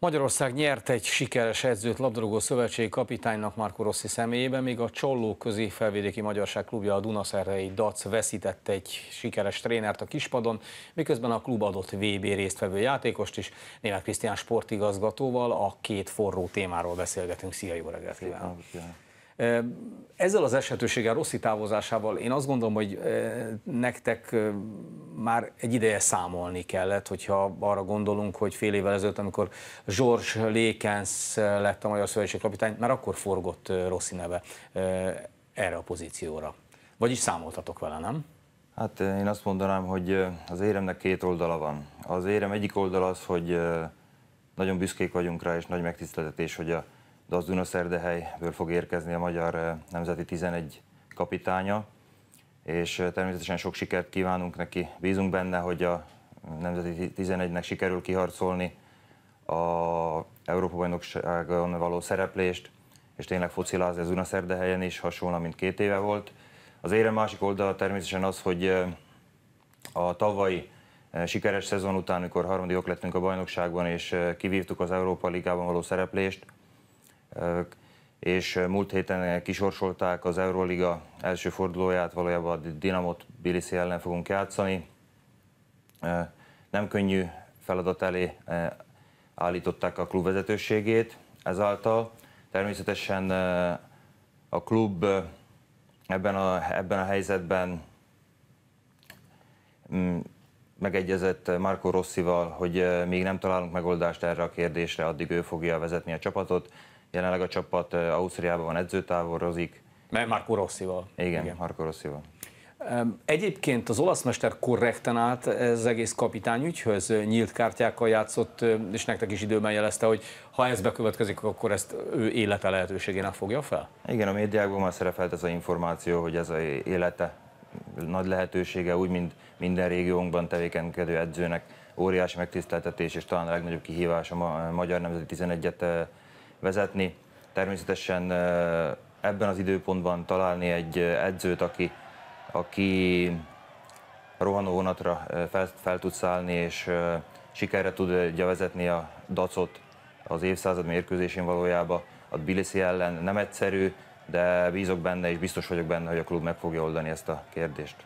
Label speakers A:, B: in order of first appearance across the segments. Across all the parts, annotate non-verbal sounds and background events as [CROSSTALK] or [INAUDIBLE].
A: Magyarország nyert egy sikeres edzőt labdarúgó szövetségi kapitánynak Marko Rossi személyében, míg a Csolló közi felvidéki magyarság klubja a Dunaszerrei Dac veszített egy sikeres trénert a kispadon, miközben a klub adott VB résztvevő játékost is. Német Krisztián sportigazgatóval a két forró témáról beszélgetünk. Szia, jó reggelt kívánok! Ezzel az esetőséggel, Rossi távozásával én azt gondolom, hogy nektek már egy ideje számolni kellett, hogyha arra gondolunk, hogy fél évvel ezelőtt, amikor George Lékenz lett a Magyar Szövetség kapitány, már akkor forgott Rossi neve
B: erre a pozícióra. Vagyis számoltatok vele, nem? Hát én azt mondanám, hogy az éremnek két oldala van. Az érem egyik oldala az, hogy nagyon büszkék vagyunk rá, és nagy megtiszteltetés, hogy a Dazduna Szerdehelyből fog érkezni a magyar nemzeti 11 kapitánya, és természetesen sok sikert kívánunk neki. Bízunk benne, hogy a Nemzeti 11-nek sikerül kiharcolni a Európa-bajnokságon való szereplést, és tényleg focilázni az Unaszerdehelyen is, hasonlóan, mint két éve volt. Az érem másik oldala természetesen az, hogy a tavalyi sikeres szezon után, amikor harmadikok lettünk a bajnokságban, és kivívtuk az Európa Ligában való szereplést, és múlt héten eh, kisorsolták az Euroliga első fordulóját, valójában a Dinamot Tbilisi ellen fogunk játszani. Nem könnyű feladat elé eh, állították a klub vezetőségét ezáltal. Természetesen eh, a klub ebben a, ebben a helyzetben mm, megegyezett Marco Rosszival, hogy még nem találunk megoldást erre a kérdésre, addig ő fogja vezetni a csapatot. Jelenleg a csapat Ausztriában van edzőtáborozik. Mert Marco Rosszival. Igen, Igen. Marco Rosszival. Egyébként az olasz mester
A: korrekten állt ez egész ügyhöz, nyílt kártyákkal játszott, és nektek is időben jelezte, hogy ha ez bekövetkezik, akkor ezt ő élete lehetőségének fogja fel?
B: Igen, a médiákban már szerepelt ez az információ, hogy ez a élete nagy lehetősége, úgy, mint minden régiónkban tevékenykedő edzőnek óriási megtiszteltetés, és talán a legnagyobb kihívás a magyar nemzeti 11-et vezetni. Természetesen ebben az időpontban találni egy edzőt, aki, aki rohanó vonatra fel, fel tud szállni, és sikerre tudja vezetni a dacot az évszázad mérkőzésén valójában a Tbilisi ellen. Nem egyszerű, de bízok benne, és biztos vagyok benne, hogy a klub meg fogja oldani ezt a kérdést.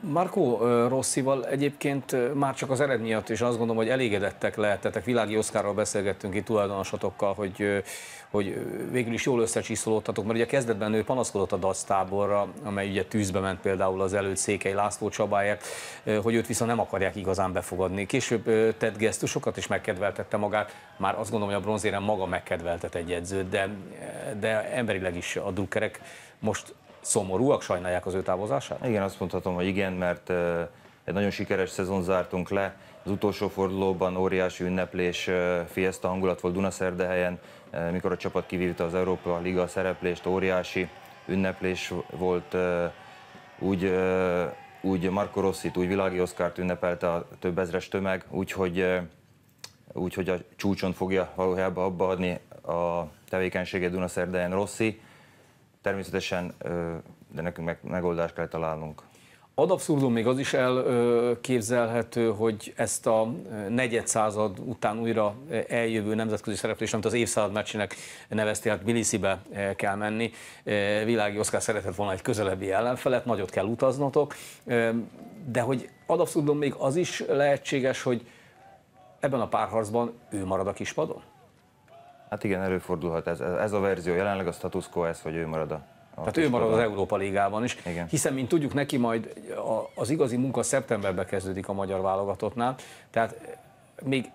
A: Marco Rosszival egyébként már csak az eredmény miatt is azt gondolom, hogy elégedettek lehetetek. Világi Oszkárral beszélgettünk itt tulajdonosatokkal, hogy, hogy végül is jól összecsiszolódtatok, mert ugye kezdetben ő panaszkodott a DASZ táborra, amely ugye tűzbe ment például az előtt Székely László Csabáért, hogy őt viszont nem akarják igazán befogadni. Később tett gesztusokat is megkedveltette magát, már azt gondolom, hogy a bronzérem maga megkedveltet egy edzőt, de, de emberileg is a
B: drukkerek most szomorúak, sajnálják az ő távozását? Igen, azt mondhatom, hogy igen, mert egy nagyon sikeres szezon zártunk le. Az utolsó fordulóban óriási ünneplés, fiesta hangulat volt Dunaszerdehelyen, mikor a csapat kivívta az Európa Liga szereplést, óriási ünneplés volt. Úgy, úgy Marco Rossit, úgy világi oszkárt ünnepelte a több ezres tömeg, úgyhogy úgyhogy a csúcson fogja valójában abba adni a tevékenysége Dunaszerdehelyen Rossi. Természetesen, de nekünk meg, megoldást kell találnunk. Ad abszurdum még az
A: is elképzelhető, hogy ezt a negyed század után újra eljövő nemzetközi szereplést, amit az évszázad meccsének nevezték, hát Bilisibe eh, kell menni. Eh, Világi Oszkár szeretett volna egy közelebbi ellenfelet, nagyot kell utaznotok, eh, de hogy ad abszurdum még az is lehetséges, hogy ebben a párharcban ő
B: marad a kispadon? Hát igen, előfordulhat. Ez, ez a verzió jelenleg a status quo ez, hogy ő marad a tehát ő marad az Európa Ligában is, Igen. hiszen, mint tudjuk, neki majd a, az igazi
A: munka szeptemberbe kezdődik a magyar válogatottnál, tehát még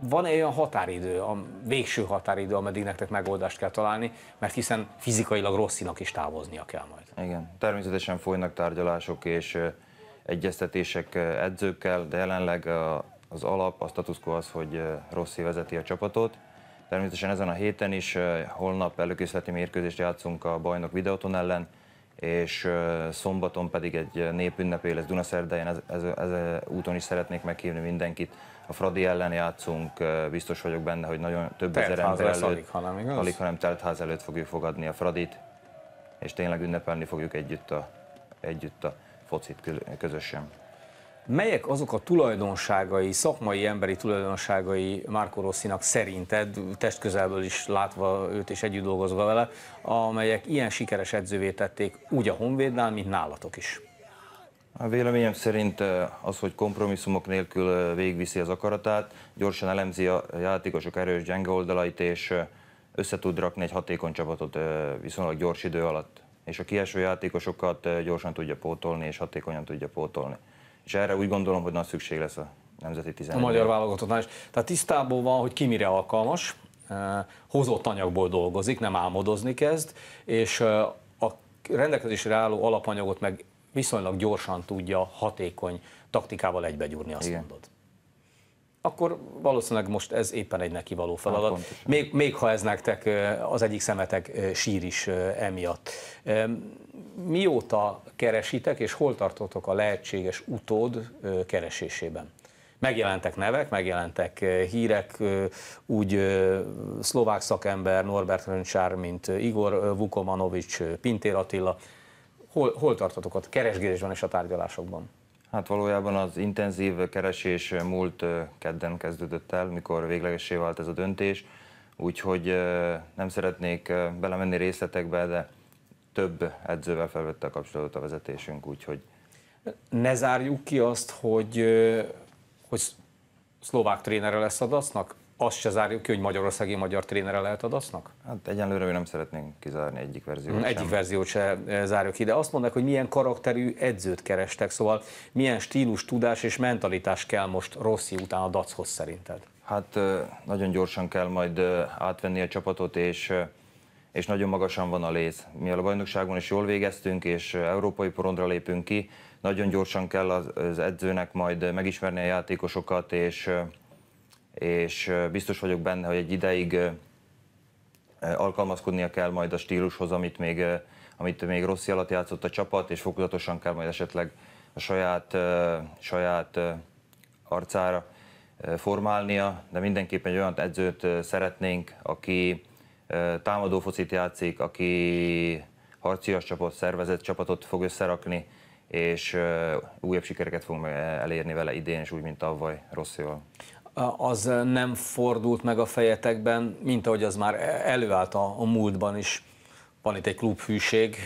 A: van egy olyan határidő, a végső határidő, ameddig nektek megoldást kell találni, mert hiszen
B: fizikailag Rosszinak is távoznia kell majd. Igen, természetesen folynak tárgyalások és egyeztetések edzőkkel, de jelenleg az alap, a status quo az, hogy Rossi vezeti a csapatot, Természetesen ezen a héten is holnap előkészleti mérkőzést játszunk a bajnok videóton ellen, és szombaton pedig egy népünnepé lesz Dunaszerdáján, ez, ez, ez úton is szeretnék meghívni mindenkit. A Fradi ellen játszunk, biztos vagyok benne, hogy nagyon több telt ezer ember előtt, alig, hanem, alig, hanem teltház előtt fogjuk fogadni a Fradit, és tényleg ünnepelni fogjuk együtt a, együtt a focit közösen. Melyek azok a tulajdonságai, szakmai emberi tulajdonságai
A: Márko Rosszinak szerinted, testközelből is látva őt és együtt dolgozva vele,
B: amelyek ilyen sikeres edzővé tették úgy a Honvédnál, mint nálatok is? A véleményem szerint az, hogy kompromisszumok nélkül végviszi az akaratát, gyorsan elemzi a játékosok erős gyenge oldalait, és össze tud rakni egy hatékony csapatot viszonylag gyors idő alatt. És a kieső játékosokat gyorsan tudja pótolni, és hatékonyan tudja pótolni és erre úgy gondolom, hogy nagy szükség lesz a nemzeti 11 A magyar válogatottnál is. Tehát
A: tisztában van, hogy ki mire alkalmas, eh, hozott anyagból dolgozik, nem álmodozni kezd, és eh, a rendelkezésre álló alapanyagot meg viszonylag gyorsan tudja hatékony taktikával egybegyúrni, azt Igen. mondod akkor valószínűleg most ez éppen egy neki való feladat. Hát, még, még ha ez nektek eh, az egyik szemetek sír is emiatt mióta keresitek, és hol tartotok a lehetséges utód keresésében? Megjelentek nevek, megjelentek hírek, úgy szlovák szakember Norbert Röncsár, mint Igor
B: Vukomanovics, Pintér Attila. Hol, hol tartotok a keresgélésben és a tárgyalásokban? Hát valójában az intenzív keresés múlt kedden kezdődött el, mikor véglegesé vált ez a döntés, úgyhogy nem szeretnék belemenni részletekbe, de több edzővel felvette a kapcsolatot a vezetésünk, úgyhogy...
A: Ne zárjuk ki azt, hogy, hogy szlovák trénere lesz a Azt se zárjuk ki, hogy magyarországi magyar trénere lehet a
B: Hát egyenlőre mi nem szeretnénk
A: kizárni egyik verziót hmm, sem. Egyik verziót se zárjuk ki, de azt mondják, hogy milyen karakterű edzőt kerestek,
B: szóval milyen stílus, tudás és mentalitás kell most Rossi után a Dachoz szerinted? Hát nagyon gyorsan kell majd átvenni a csapatot, és és nagyon magasan van a léz. Mi a bajnokságon is jól végeztünk, és európai porondra lépünk ki. Nagyon gyorsan kell az edzőnek majd megismerni a játékosokat, és, és biztos vagyok benne, hogy egy ideig alkalmazkodnia kell majd a stílushoz, amit még, amit még rossz alatt játszott a csapat, és fokozatosan kell majd esetleg a saját, saját arcára formálnia, de mindenképpen egy olyan edzőt szeretnénk, aki, támadó focit játszik, aki harcias csapat, szervezett csapatot fog összerakni, és újabb sikereket fog e, elérni vele idén, és úgy, mint tavaly Rosszival
A: az nem fordult meg a fejetekben, mint ahogy az már e, előállt a, a múltban is. Van itt egy klubhűség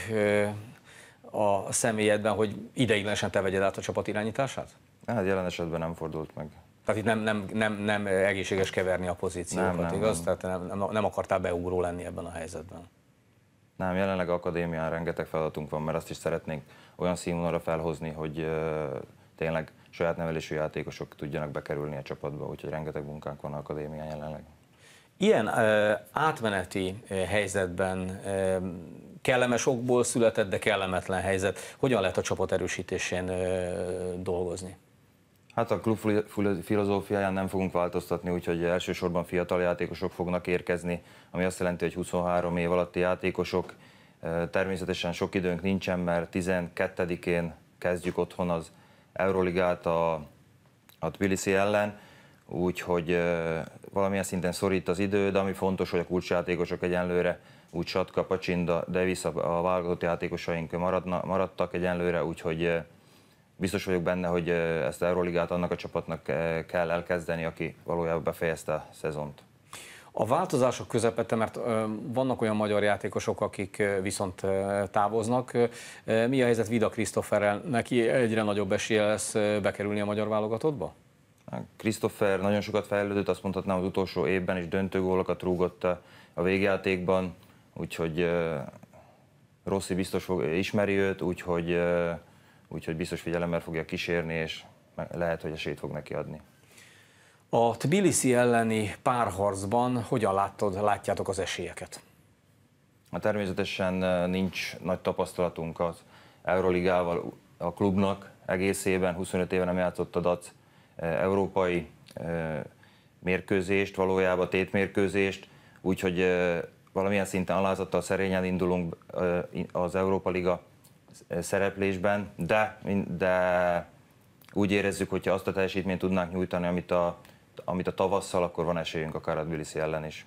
A: a személyedben, hogy ideiglenesen te vegyed át a csapat irányítását? Hát jelen esetben nem fordult meg. Tehát itt nem, nem, nem, nem egészséges keverni a pozíciókat, nem, nem, igaz? Nem. Tehát nem, nem akartál beugró lenni ebben a helyzetben.
B: Nem, jelenleg akadémián rengeteg feladatunk van, mert azt is szeretnénk olyan színvonalra felhozni, hogy uh, tényleg saját nevelésű játékosok tudjanak bekerülni a csapatba, úgyhogy rengeteg munkánk van akadémián jelenleg.
A: Ilyen ö, átmeneti helyzetben kellemes okból született, de kellemetlen helyzet. Hogyan lehet a csapat erősítésén
B: dolgozni? Hát a klub filozófiáján nem fogunk változtatni, úgyhogy elsősorban fiatal játékosok fognak érkezni, ami azt jelenti, hogy 23 év alatti játékosok. Természetesen sok időnk nincsen, mert 12-én kezdjük otthon az Euroligát a, a Tbilisi ellen, úgyhogy valamilyen szinten szorít az idő, de ami fontos, hogy a kulcsjátékosok egyenlőre úgy Satka, Pacsinda, Davis a, a válogatott játékosaink maradna, maradtak egyenlőre, úgyhogy Biztos vagyok benne, hogy ezt a Euroligát annak a csapatnak kell elkezdeni, aki valójában befejezte a szezont. A változások közepette, mert vannak olyan magyar játékosok,
A: akik viszont távoznak. Mi a helyzet Vida Krisztofferrel? Neki egyre
B: nagyobb esélye lesz bekerülni a magyar válogatottba? Krisztoffer nagyon sokat fejlődött, azt mondhatnám az utolsó évben is döntő gólokat rúgott a végjátékban, úgyhogy Rossi biztos ismeri őt, úgyhogy úgyhogy biztos figyelemmel fogja kísérni, és lehet, hogy esélyt fog neki adni. A Tbilisi
A: elleni párharcban hogyan láttad, látjátok az esélyeket?
B: Hát természetesen eh, nincs nagy tapasztalatunk az Euroligával a klubnak egészében, 25 éve nem játszott a DAC eh, európai eh, mérkőzést, valójában tétmérkőzést, úgyhogy valamilyen szinten alázattal szerényen indulunk az Európa Liga szereplésben, de, de úgy érezzük, hogyha azt a teljesítményt tudnánk nyújtani, amit a, amit a tavasszal, akkor van esélyünk akár a Tbilisi ellen is.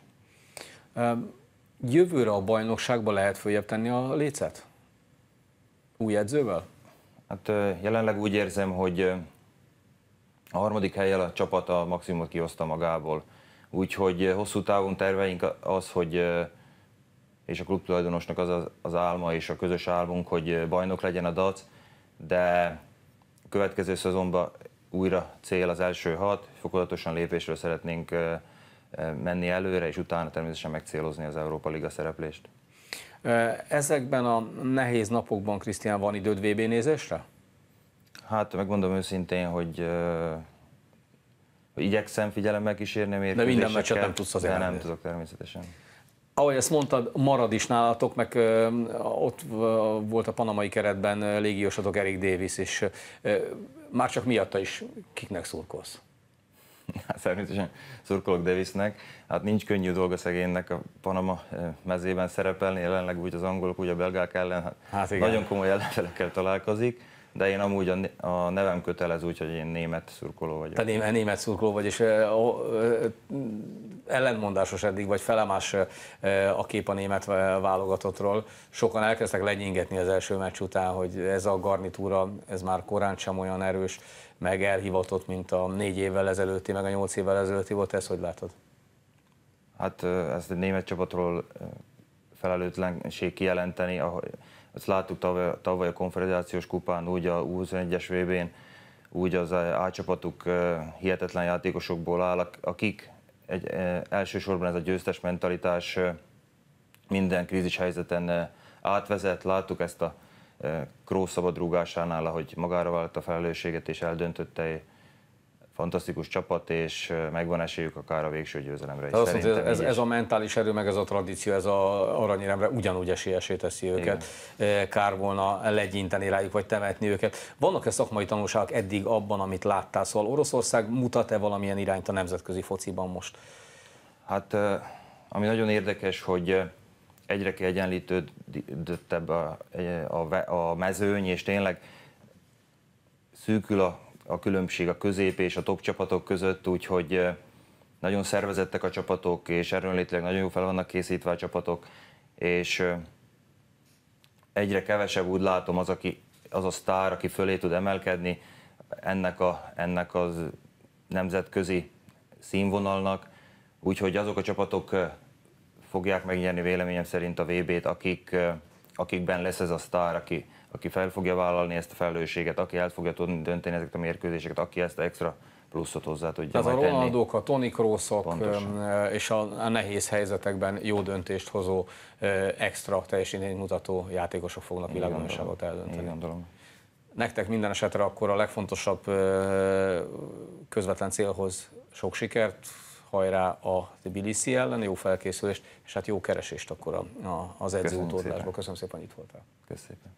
B: Jövőre a bajnokságba lehet följebb tenni a lécet? Új edzővel? Hát jelenleg úgy érzem, hogy a harmadik helyen a csapat a maximumot kihozta magából. Úgyhogy hosszú távon terveink az, hogy és a klub az, az az álma és a közös álmunk, hogy bajnok legyen a DAC, de a következő szezonban újra cél az első hat, fokozatosan lépésről szeretnénk menni előre, és utána természetesen megcélozni az Európa Liga szereplést.
A: Ezekben a nehéz napokban, Krisztián, van időd VB nézésre?
B: Hát megmondom őszintén, hogy igyekszem figyelemmel kísérni a De minden meccset nem tudsz azért de nem tudok természetesen ahogy ezt mondtad, marad is nálatok,
A: meg ö, ott ö, volt a panamai keretben légiósatok Erik Davis, és
B: ö, már csak miatta is kiknek szurkolsz? [LAUGHS] Hát természetesen szurkolok Davisnek. Hát nincs könnyű dolga szegénynek a Panama mezében szerepelni, jelenleg úgy az angolok, úgy a belgák ellen hát, hát igen. nagyon komoly ellenfelekkel találkozik de én amúgy a, nevem kötelez úgy, hogy én német szurkoló vagyok. Te német, szurkoló vagy, és
A: ellentmondásos eddig, vagy felemás a kép a német válogatottról. Sokan elkezdtek lenyingetni az első meccs után, hogy ez a garnitúra, ez már korán sem olyan erős, meg elhivatott, mint a négy évvel ezelőtti, meg a nyolc évvel ezelőtti volt. Ezt hogy látod?
B: Hát ezt a német csapatról felelőtlenség kijelenteni, ahogy ezt láttuk tavaly, tavaly a konfederációs kupán, úgy a 21 es VB-n, úgy az A csapatuk hihetetlen játékosokból áll, akik egy, elsősorban ez a győztes mentalitás minden krízis helyzeten átvezet. Láttuk ezt a Kró szabadrúgásánál, ahogy magára vált a felelősséget és eldöntötte fantasztikus csapat, és megvan esélyük akár a végső győzelemre Tehát is. Azt mondta, ez, ez a
A: mentális erő, meg ez a tradíció, ez a aranyéremre ugyanúgy esélyesé teszi őket. Igen. Kár volna legyinteni rájuk, vagy temetni őket. Vannak-e szakmai tanulságok eddig abban, amit láttál? Szóval Oroszország mutat-e valamilyen irányt a nemzetközi fociban
B: most? Hát, ami nagyon érdekes, hogy egyre kiegyenlítődöttebb a, a, a mezőny, és tényleg szűkül a a különbség a közép és a top csapatok között, úgyhogy nagyon szervezettek a csapatok, és erőnlétileg nagyon jó fel vannak készítve a csapatok, és egyre kevesebb úgy látom az, aki, az a sztár, aki fölé tud emelkedni ennek, a, ennek az nemzetközi színvonalnak, úgyhogy azok a csapatok fogják megnyerni véleményem szerint a VB-t, akik, akikben lesz ez a sztár, aki, aki fel fogja vállalni ezt a felelősséget, aki el fogja tudni dönteni ezeket a mérkőzéseket, aki ezt a extra pluszot hozzá tudja Tehát a Ronaldok, a Toni Kroosok
A: és a, nehéz helyzetekben jó döntést hozó, extra teljesítmény mutató játékosok fognak világbajnokságot eldönteni. Igen, gondolom. Nektek minden esetre akkor a legfontosabb közvetlen célhoz sok sikert, hajrá a Tbilisi ellen, jó felkészülést, és hát jó keresést akkor a, edző az Köszönöm szépen, hogy itt voltál. Köszönöm.